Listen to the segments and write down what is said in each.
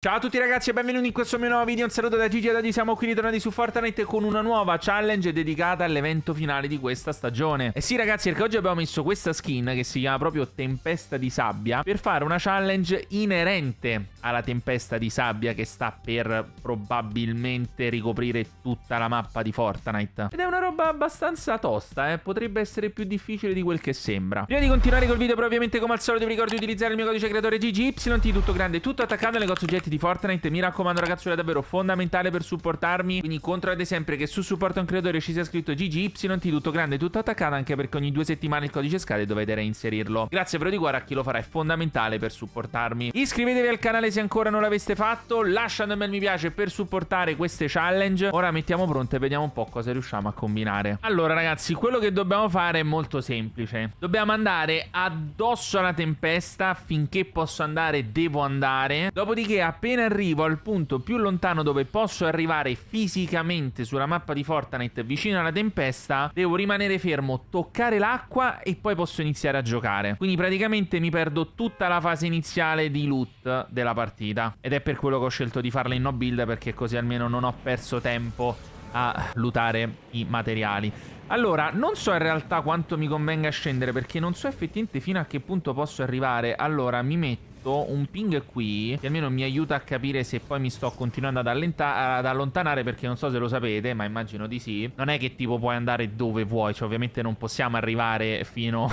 Ciao a tutti ragazzi e benvenuti in questo mio nuovo video, un saluto da Gigi ed oggi siamo qui ritornati su Fortnite con una nuova challenge dedicata all'evento finale di questa stagione E eh sì ragazzi perché oggi abbiamo messo questa skin che si chiama proprio Tempesta di Sabbia Per fare una challenge inerente alla Tempesta di Sabbia che sta per probabilmente ricoprire tutta la mappa di Fortnite Ed è una roba abbastanza tosta eh, potrebbe essere più difficile di quel che sembra Prima di continuare col video però ovviamente come al solito vi ricordo di utilizzare il mio codice creatore GGYT tutto grande tutto attaccando al cose oggetti commenti di Fortnite. Mi raccomando, ragazzi, è davvero fondamentale per supportarmi. Quindi controllate sempre che su supporto un creatore ci sia scritto GGYT, tutto grande, tutto attaccato, anche perché ogni due settimane il codice scade e dovete reinserirlo. Grazie però di cuore a chi lo farà, è fondamentale per supportarmi. Iscrivetevi al canale se ancora non l'aveste fatto, Lasciate un bel mi piace per supportare queste challenge. Ora mettiamo pronte e vediamo un po' cosa riusciamo a combinare. Allora, ragazzi, quello che dobbiamo fare è molto semplice. Dobbiamo andare addosso alla tempesta finché posso andare, devo andare. Dopodiché, appena appena arrivo al punto più lontano dove posso arrivare fisicamente sulla mappa di Fortnite vicino alla tempesta, devo rimanere fermo, toccare l'acqua e poi posso iniziare a giocare. Quindi praticamente mi perdo tutta la fase iniziale di loot della partita. Ed è per quello che ho scelto di farla in no build perché così almeno non ho perso tempo a lootare i materiali. Allora, non so in realtà quanto mi convenga scendere perché non so effettivamente fino a che punto posso arrivare. Allora, mi metto fatto un ping qui che almeno mi aiuta a capire se poi mi sto continuando ad, ad allontanare perché non so se lo sapete, ma immagino di sì. Non è che tipo puoi andare dove vuoi, cioè ovviamente non possiamo arrivare fino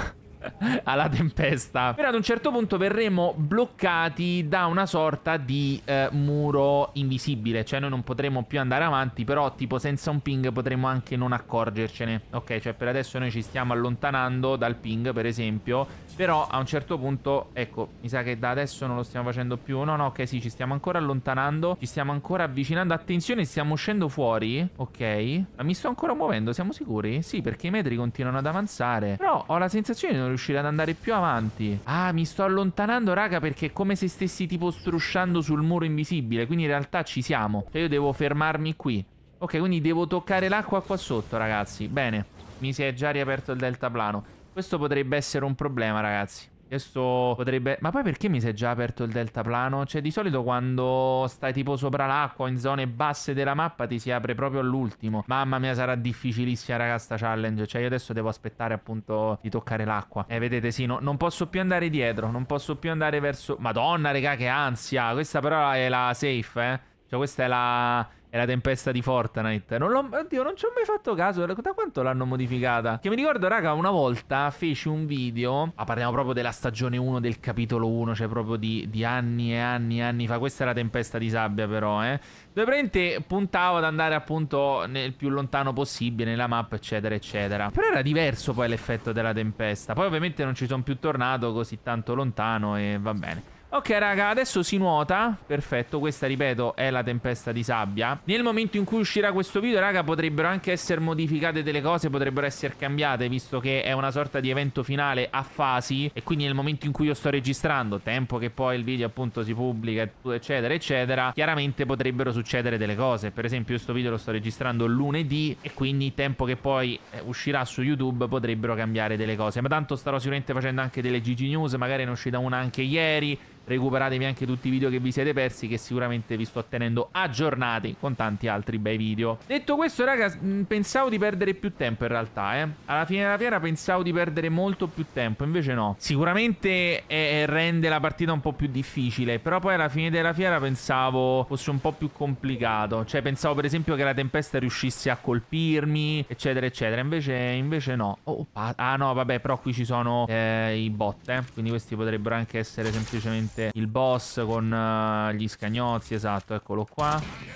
alla tempesta. Però ad un certo punto verremo bloccati da una sorta di eh, muro invisibile, cioè noi non potremo più andare avanti, però tipo senza un ping potremo anche non accorgercene. Ok, cioè per adesso noi ci stiamo allontanando dal ping, per esempio, però a un certo punto, ecco, mi sa che da adesso non lo stiamo facendo più. No, no, ok, sì, ci stiamo ancora allontanando, ci stiamo ancora avvicinando. Attenzione, stiamo uscendo fuori, ok? Ma mi sto ancora muovendo, siamo sicuri? Sì, perché i metri continuano ad avanzare. Però ho la sensazione di non riuscire ad andare più avanti. Ah, mi sto allontanando, raga, perché è come se stessi tipo strusciando sul muro invisibile. Quindi in realtà ci siamo. E cioè, io devo fermarmi qui. Ok, quindi devo toccare l'acqua qua sotto, ragazzi. Bene. Mi si è già riaperto il deltaplano. Questo potrebbe essere un problema, ragazzi. Questo potrebbe... Ma poi perché mi si è già aperto il deltaplano? Cioè, di solito quando stai tipo sopra l'acqua, in zone basse della mappa, ti si apre proprio all'ultimo. Mamma mia, sarà difficilissima, raga, sta challenge. Cioè, io adesso devo aspettare, appunto, di toccare l'acqua. Eh, vedete, sì, no, non posso più andare dietro. Non posso più andare verso... Madonna, raga, che ansia! Questa però è la safe, eh. Cioè, questa è la... È la tempesta di Fortnite. Non oddio, non ci ho mai fatto caso. Da quanto l'hanno modificata? Che mi ricordo, raga, una volta feci un video. Ah, parliamo proprio della stagione 1 del capitolo 1. Cioè, proprio di, di anni e anni e anni fa. Questa è la tempesta di sabbia, però, eh. Dove praticamente puntavo ad andare appunto nel più lontano possibile nella mappa, eccetera, eccetera. Però era diverso poi l'effetto della tempesta. Poi, ovviamente, non ci sono più tornato così tanto lontano. E va bene. Ok raga, adesso si nuota Perfetto, questa ripeto è la tempesta di sabbia Nel momento in cui uscirà questo video raga potrebbero anche essere modificate delle cose Potrebbero essere cambiate visto che è una sorta di evento finale a fasi E quindi nel momento in cui io sto registrando Tempo che poi il video appunto si pubblica eccetera eccetera Chiaramente potrebbero succedere delle cose Per esempio questo video lo sto registrando lunedì E quindi tempo che poi eh, uscirà su YouTube potrebbero cambiare delle cose Ma tanto starò sicuramente facendo anche delle GG News Magari ne è uscita una anche ieri recuperatevi anche tutti i video che vi siete persi che sicuramente vi sto tenendo aggiornati con tanti altri bei video. Detto questo raga, mm, pensavo di perdere più tempo in realtà, eh. Alla fine della fiera pensavo di perdere molto più tempo, invece no. Sicuramente eh, eh, rende la partita un po' più difficile, però poi alla fine della fiera pensavo fosse un po' più complicato. Cioè pensavo per esempio che la tempesta riuscisse a colpirmi, eccetera, eccetera. Invece, invece no. Oh, ah no, vabbè, però qui ci sono eh, i bot, eh. Quindi questi potrebbero anche essere semplicemente ovviamente il boss con uh, gli scagnozzi, esatto, eccolo qua.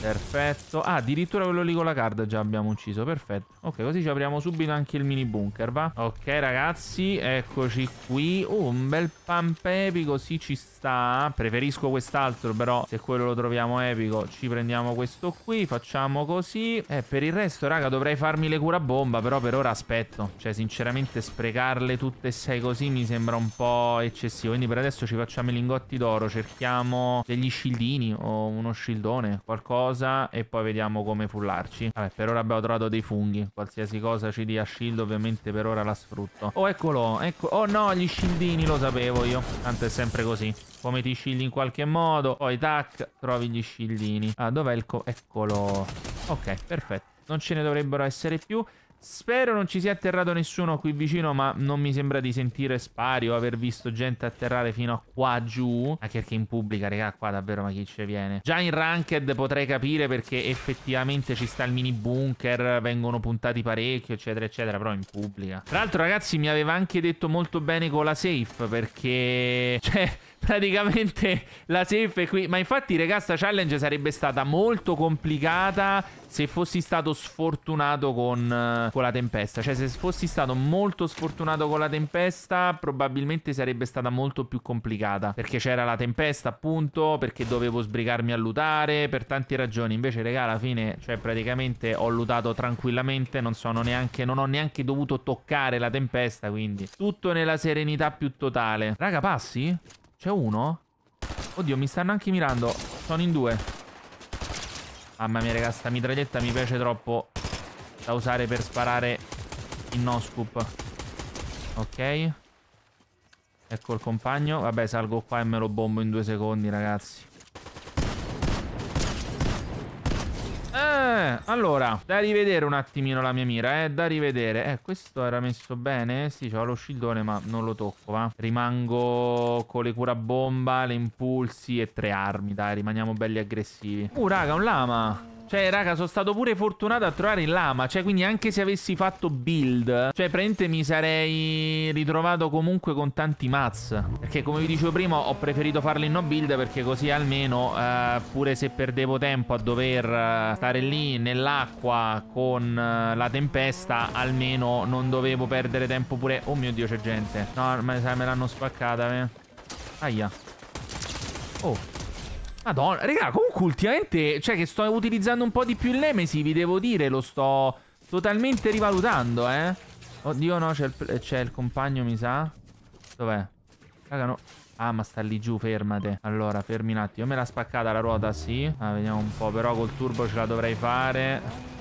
Perfetto. Ah, addirittura quello lì con la card già abbiamo ucciso. Perfetto. Ok, così ci apriamo subito anche il mini bunker, va? Ok, ragazzi, eccoci qui. Oh, un bel pump epico, sì, ci sta. Preferisco quest'altro, però se quello lo troviamo epico ci prendiamo questo qui. Facciamo così. Eh, per il resto, raga, dovrei farmi le cura bomba, però per ora aspetto. Cioè, sinceramente, sprecarle tutte e sei così mi sembra un po' eccessivo. Quindi per adesso ci facciamo i lingotti d'oro. Cerchiamo degli scildini o uno scildone, qualcosa cosa e poi vediamo come fullarci. Vabbè, per ora abbiamo trovato dei funghi. Qualsiasi cosa ci dia shield, ovviamente per ora la sfrutto. Oh, eccolo, ecco... Oh no, gli shieldini, lo sapevo io. Tanto è sempre così. Come ti shieldini in qualche modo, poi tac, trovi gli shieldini. Ah, dov'è il... Co... Eccolo. Ok, perfetto. Non ce ne dovrebbero essere più. Spero non ci sia atterrato nessuno qui vicino, ma non mi sembra di sentire spari o aver visto gente atterrare fino a qua giù. Anche perché in pubblica, raga, qua davvero ma chi ci viene? Già in ranked potrei capire perché effettivamente ci sta il mini bunker, vengono puntati parecchio, eccetera, eccetera, però in pubblica. Tra l'altro, ragazzi, mi aveva anche detto molto bene con la safe, perché... Cioè praticamente la safe è qui. Ma infatti, ragazzi, questa challenge sarebbe stata molto complicata se fossi stato sfortunato con, eh, con, la tempesta. Cioè, se fossi stato molto sfortunato con la tempesta, probabilmente sarebbe stata molto più complicata. Perché c'era la tempesta, appunto, perché dovevo sbrigarmi a lutare, per tante ragioni. Invece, regà, alla fine, cioè, praticamente ho lutato tranquillamente, non sono neanche, non ho neanche dovuto toccare la tempesta, quindi tutto nella serenità più totale. Raga, passi? C'è uno? Oddio, mi stanno anche mirando. Sono in due. Mamma mia, raga, sta mitraglietta mi piace troppo da usare per sparare in no scoop. Ok. Ecco il compagno. Vabbè, salgo qua e me lo bombo in due secondi, ragazzi. Eh, allora, da rivedere un attimino la mia mira, eh, da rivedere. Eh, questo era messo bene? Sì, c'ho lo shieldone, ma non lo tocco, va. Rimango con le curabomba, le impulsi e tre armi, dai, rimaniamo belli aggressivi. Uh, raga, un lama! Cioè, raga, sono stato pure fortunato a trovare il lama. Cioè, quindi anche se avessi fatto build, cioè, praticamente mi sarei ritrovato comunque con tanti mazz. Perché, come vi dicevo prima, ho preferito farlo in no build perché così almeno, eh, pure se perdevo tempo a dover eh, stare lì nell'acqua con eh, la tempesta, almeno non dovevo perdere tempo pure... Oh mio Dio, c'è gente. No, me, me l'hanno spaccata, eh. Aia. Oh. Madonna, raga, comunque ultimamente, cioè che sto utilizzando un po' di più il Nemesi, vi devo dire, lo sto totalmente rivalutando, eh. Oddio, no, c'è il, il, compagno, mi sa. Dov'è? Raga, no. Ah, ma sta lì giù, fermate. Allora, fermi un attimo. Me l'ha spaccata la ruota, sì. Ah, vediamo un po', però col turbo ce la dovrei fare.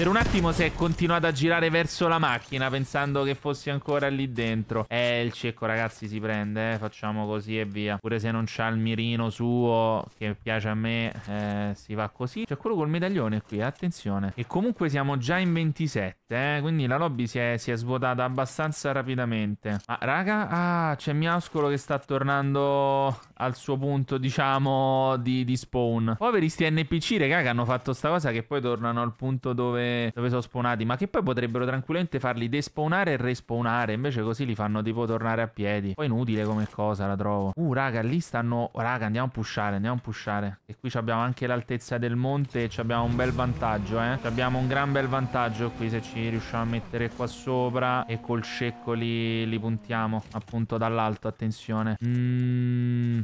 Per un attimo si è continuato a girare verso la macchina pensando che fossi ancora lì dentro. Eh, il cecco ragazzi si prende, eh. facciamo così e via. Pure se non c'ha il mirino suo che piace a me, eh, si va così. C'è quello col medaglione qui, eh, attenzione. E comunque siamo già in 27, eh, quindi la lobby si è, si è svuotata abbastanza rapidamente. Ma raga, ah, c'è Miascolo che sta tornando al suo punto, diciamo, di, di, spawn. Poveri sti NPC, raga, che hanno fatto sta cosa che poi tornano al punto dove, dove sono spawnati, ma che poi potrebbero tranquillamente farli despawnare e respawnare, invece così li fanno tipo tornare a piedi. Poi inutile come cosa, la trovo. Uh, raga, lì stanno... Oh, raga, andiamo a pushare, andiamo a pushare. E qui abbiamo anche l'altezza del monte e abbiamo un bel vantaggio, eh. Abbiamo un gran bel vantaggio qui se ci riusciamo a mettere qua sopra e col scecco li, li puntiamo appunto dall'alto, attenzione. Mmm...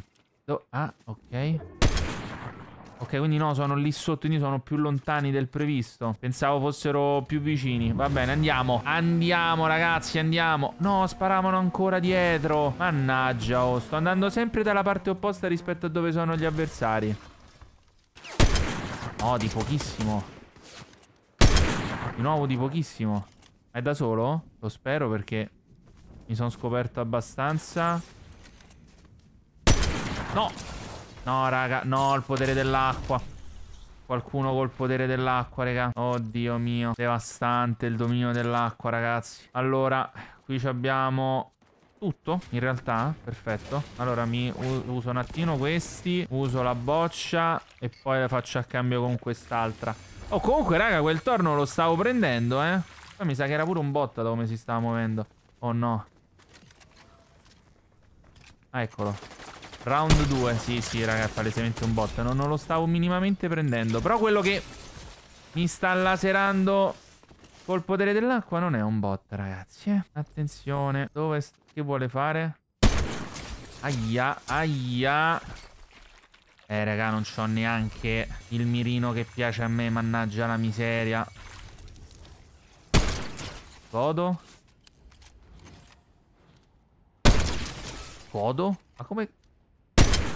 Do ah, ok. Ok, quindi no, sono lì sotto, quindi sono più lontani del previsto. Pensavo fossero più vicini. Va bene, andiamo. Andiamo, ragazzi, andiamo. No, sparavano ancora dietro. Mannaggia, oh, sto andando sempre dalla parte opposta rispetto a dove sono gli avversari. No, di pochissimo. Di nuovo di pochissimo. È da solo? Lo spero perché mi sono scoperto abbastanza. No. No, raga. No, il potere dell'acqua. Qualcuno col potere dell'acqua, raga. Oddio mio. Devastante il dominio dell'acqua, ragazzi. Allora, qui abbiamo tutto in realtà perfetto allora mi uso un attimo questi uso la boccia e poi la faccio a cambio con quest'altra oh comunque raga quel torno lo stavo prendendo eh mi sa che era pure un botta da come si stava muovendo oh no ah, eccolo Round 2, sì sì raga, palesemente un bot non, non lo stavo minimamente prendendo Però quello che mi sta laserando col potere dell'acqua non è un bot ragazzi eh. Attenzione, dove che vuole fare? Aia, aia Eh raga, non c'ho neanche il mirino che piace a me, mannaggia la miseria Godo Godo? Ma come...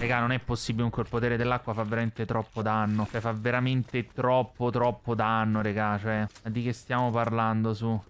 Raga, non è possibile un corpotere dell'acqua fa veramente troppo danno. Cioè, fa veramente troppo, troppo danno, raga. Cioè, di che stiamo parlando, su?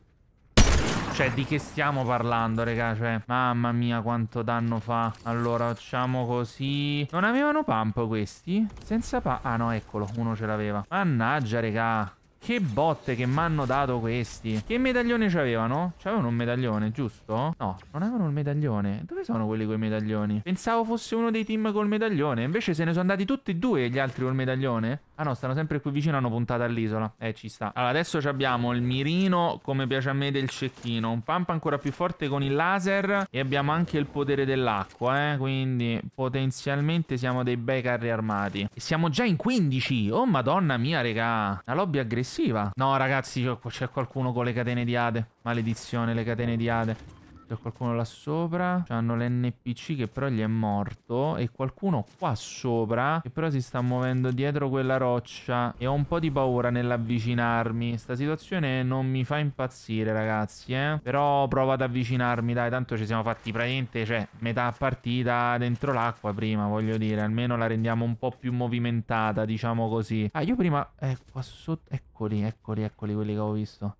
Cioè, di che stiamo parlando, raga? Cioè, mamma mia, quanto danno fa. Allora, facciamo così. Non avevano pump questi? Senza pump. Ah, no, eccolo. Uno ce l'aveva. Mannaggia, raga che botte che mi hanno dato questi. Che medaglione c'avevano? C'avevano un medaglione, giusto? No, non avevano il medaglione. Dove sono quelli con i medaglioni? Pensavo fosse uno dei team col medaglione. Invece se ne sono andati tutti e due gli altri col medaglione. Ah no, stanno sempre qui vicino, hanno puntato all'isola. Eh, ci sta. Allora, adesso abbiamo il mirino, come piace a me, del cecchino. Un pump ancora più forte con il laser. E abbiamo anche il potere dell'acqua, eh. Quindi, potenzialmente siamo dei bei carri armati. E siamo già in 15. Oh, madonna mia, regà. La lobby aggressiva esclusiva. No, ragazzi, c'è qualcuno con le catene di Ade. Maledizione, le catene di Ade. C'è qualcuno là sopra. C'hanno l'NPC che però gli è morto. E qualcuno qua sopra che però si sta muovendo dietro quella roccia. E ho un po' di paura nell'avvicinarmi. Sta situazione non mi fa impazzire, ragazzi, eh. Però provo ad avvicinarmi, dai. Tanto ci siamo fatti praticamente, cioè, metà partita dentro l'acqua prima, voglio dire. Almeno la rendiamo un po' più movimentata, diciamo così. Ah, io prima... Eh, qua sotto... Eccoli, eccoli, eccoli quelli che avevo visto.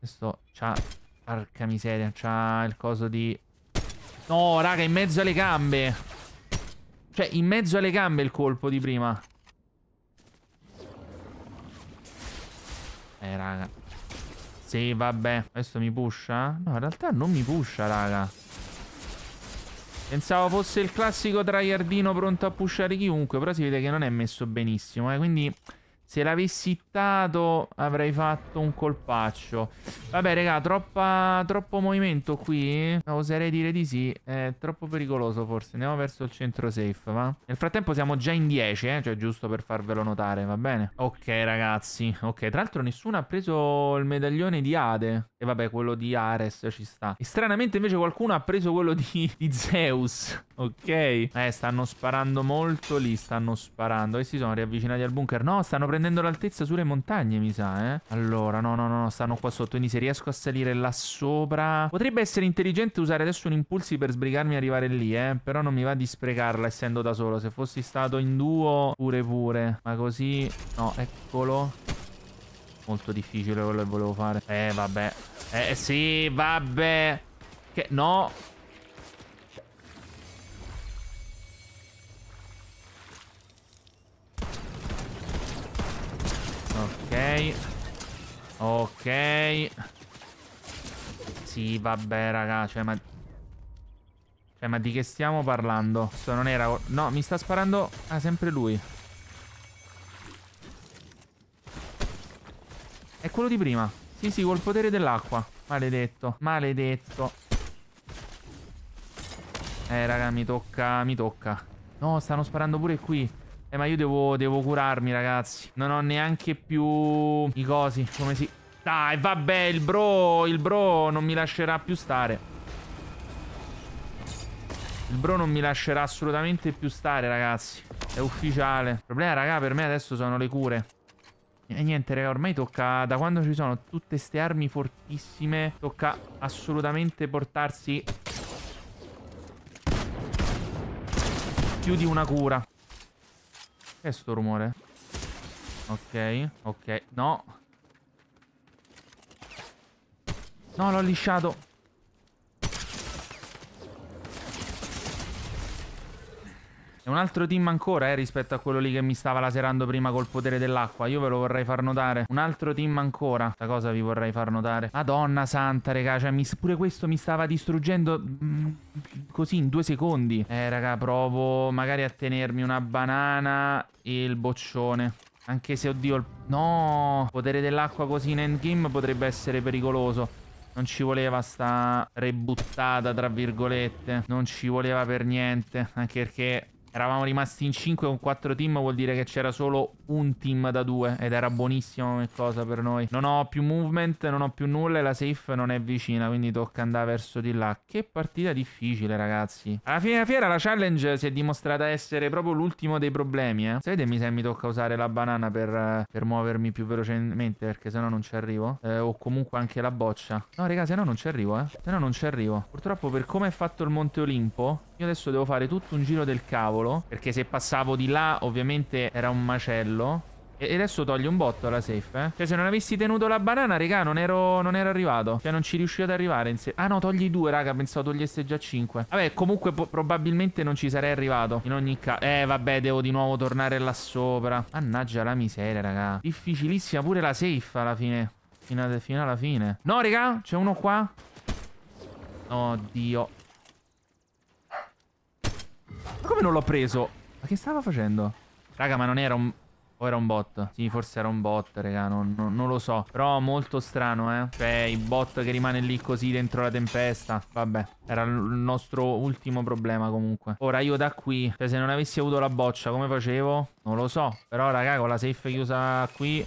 Questo c'ha Porca miseria, c'ha il coso di... No, raga, in mezzo alle gambe. Cioè, in mezzo alle gambe il colpo di prima. Eh, raga. Sì, vabbè. Questo mi pusha? No, in realtà non mi pusha, raga. Pensavo fosse il classico tryhardino pronto a pushare chiunque, però si vede che non è messo benissimo, eh. Quindi... Se l'avessi hittato avrei fatto un colpaccio. Vabbè, raga, troppa, troppo movimento qui. Oserei dire di sì. È troppo pericoloso forse. Andiamo verso il centro safe, va? Nel frattempo siamo già in 10, eh? Cioè, giusto per farvelo notare, va bene? Ok, ragazzi. Ok, tra l'altro nessuno ha preso il medaglione di Ade. E vabbè, quello di Ares ci sta. E stranamente invece qualcuno ha preso quello di, di Zeus. Ok. Eh, stanno sparando molto lì, stanno sparando. E si sono riavvicinati al bunker. No, stanno prendendo l'altezza sulle montagne, mi sa, eh. Allora, no, no, no, stanno qua sotto. Quindi se riesco a salire là sopra... Potrebbe essere intelligente usare adesso un impulsi per sbrigarmi e arrivare lì, eh. Però non mi va di sprecarla essendo da solo. Se fossi stato in duo, pure pure. Ma così... No, eccolo. Molto difficile quello che volevo fare. Eh, vabbè. Eh, sì, vabbè. Che... No... Ok. Ok. Sì, vabbè, raga, cioè, ma... Cioè, ma di che stiamo parlando? Sto non era... No, mi sta sparando... Ah, sempre lui. È quello di prima. Sì, sì, col potere dell'acqua. Maledetto, maledetto. Eh, raga, mi tocca, mi tocca. No, stanno sparando pure qui. Eh, ma io devo, devo curarmi, ragazzi. Non ho neanche più i cosi, come si... Dai, vabbè, il bro, il bro non mi lascerà più stare. Il bro non mi lascerà assolutamente più stare, ragazzi. È ufficiale. Il problema, raga, per me adesso sono le cure. E niente, raga, ormai tocca... Da quando ci sono tutte queste armi fortissime, tocca assolutamente portarsi... Più di una cura. Che è sto rumore? Ok, ok, no. No, l'ho lisciato. È un altro team ancora, eh, rispetto a quello lì che mi stava laserando prima col potere dell'acqua. Io ve lo vorrei far notare. Un altro team ancora. Questa cosa vi vorrei far notare. Madonna santa, raga. Cioè, mi, pure questo mi stava distruggendo mh, mm, così in due secondi. Eh, raga, provo magari a tenermi una banana e il boccione. Anche se, oddio, il... no! potere dell'acqua così in endgame potrebbe essere pericoloso. Non ci voleva sta rebuttata, tra virgolette. Non ci voleva per niente. Anche perché Eravamo rimasti in 5 con 4 team, vuol dire che c'era solo un team da 2 ed era buonissimo come cosa per noi. Non ho più movement, non ho più nulla e la safe non è vicina, quindi tocca andare verso di là. Che partita difficile, ragazzi. Alla fine della fiera la challenge si è dimostrata essere proprio l'ultimo dei problemi, eh. Sapete mi se mi tocca usare la banana per, eh, per muovermi più velocemente, perché sennò non ci arrivo. Eh, o comunque anche la boccia. No, raga, sennò non ci arrivo, eh. Sennò non ci arrivo. Purtroppo per come è fatto il Monte Olimpo, io adesso devo fare tutto un giro del cavolo. Perché se passavo di là, ovviamente era un macello. E adesso toglie un botto alla safe, eh. Cioè, se non avessi tenuto la banana, raga, non ero, non ero arrivato. Cioè, non ci riuscivo ad arrivare. in ah, no, togli due, raga. Pensavo togliesse già cinque. Vabbè, comunque, probabilmente non ci sarei arrivato. In ogni caso. Eh, vabbè, devo di nuovo tornare là sopra. Mannaggia la miseria, raga. Difficilissima pure la safe alla fine. Fino, fino alla fine. No, raga, c'è uno qua. Oddio come non l'ho preso? Ma che stava facendo? Raga, ma non era un... O era un bot? Sì, forse era un bot, raga, non, non, non lo so. Però molto strano, eh. Cioè, il bot che rimane lì così dentro la tempesta. Vabbè, era il nostro ultimo problema comunque. Ora io da qui, cioè se non avessi avuto la boccia, come facevo? Non lo so. Però, raga, con la safe chiusa qui,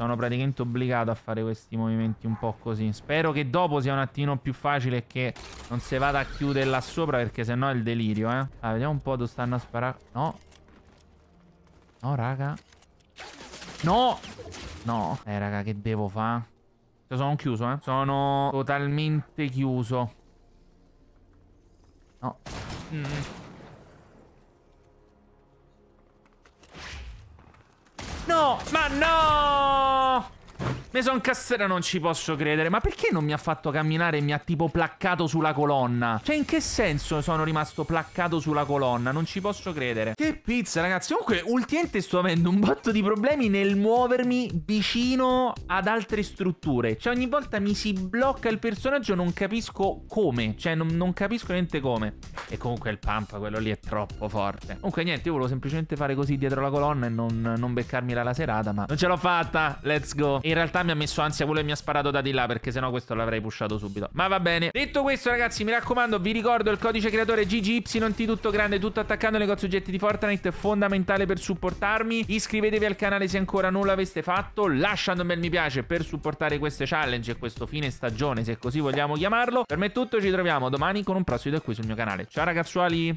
sono praticamente obbligato a fare questi movimenti un po' così. Spero che dopo sia un attimo più facile e che non si vada a chiudere là sopra perché sennò è il delirio, eh. Allora, ah, vediamo un po' dove stanno a sparare. No. No, raga. No. No. Eh, raga, che devo fare? Cioè, sono chiuso, eh. Sono totalmente chiuso. No. Mm. No, ma no! Mason Cassera non ci posso credere. Ma perché non mi ha fatto camminare e mi ha tipo placcato sulla colonna? Cioè, in che senso sono rimasto placcato sulla colonna? Non ci posso credere. Che pizza, ragazzi. Comunque, ultimamente sto avendo un botto di problemi nel muovermi vicino ad altre strutture. Cioè, ogni volta mi si blocca il personaggio, non capisco come. Cioè, non, non capisco niente come. E comunque il pump, quello lì è troppo forte. Comunque, niente, io volevo semplicemente fare così dietro la colonna e non, non beccarmi la serata, ma non ce l'ho fatta. Let's go. In realtà realtà mi ha messo ansia quello che mi ha sparato da di là perché sennò questo l'avrei pushato subito. Ma va bene. Detto questo ragazzi mi raccomando vi ricordo il codice creatore GGYT tutto grande tutto attaccando nei soggetti di Fortnite fondamentale per supportarmi. Iscrivetevi al canale se ancora non l'aveste fatto. Lasciando un bel mi piace per supportare queste challenge e questo fine stagione se così vogliamo chiamarlo. Per me è tutto ci troviamo domani con un prossimo video qui sul mio canale. Ciao ragazzuoli!